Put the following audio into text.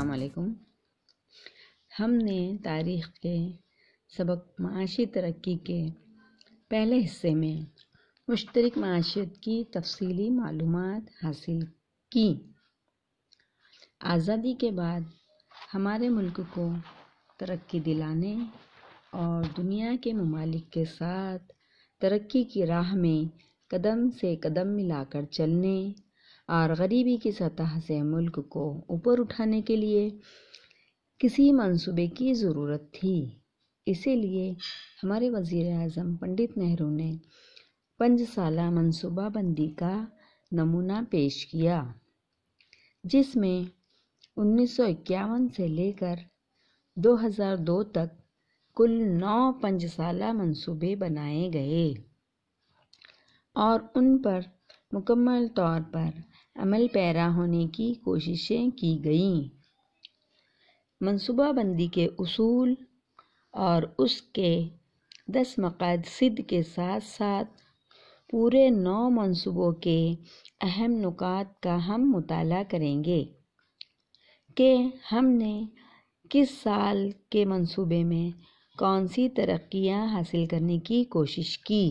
अलैक्म हमने तारीख़ के सबक माशी तरक्की के पहले हिस्से में मुश्तरक माशियत की तफसली मालूम हासिल की आज़ादी के बाद हमारे मुल्क को तरक्की दिलाने और दुनिया के ममालिक के साथ तरक्की की राह में कदम से कदम मिलाकर चलने और गरीबी की सतह से मुल्क को ऊपर उठाने के लिए किसी मंसूबे की ज़रूरत थी इसीलिए हमारे वज़ी अजम पंडित नेहरू ने मनसूबा मनसूबाबंदी का नमूना पेश किया जिसमें उन्नीस से लेकर 2002 तक कुल नौ साल मनसूबे बनाए गए और उन पर मुकम्मल तौर पर अमल पैरा होने की कोशिशें की गईं मनसूबाबंदी के असूल और उसके दस सिद्ध के साथ साथ पूरे नौ मनसूबों के अहम नुकात का हम मुताला करेंगे कि हमने किस साल के मनसूबे में कौन सी तरक्याँ हासिल करने की कोशिश की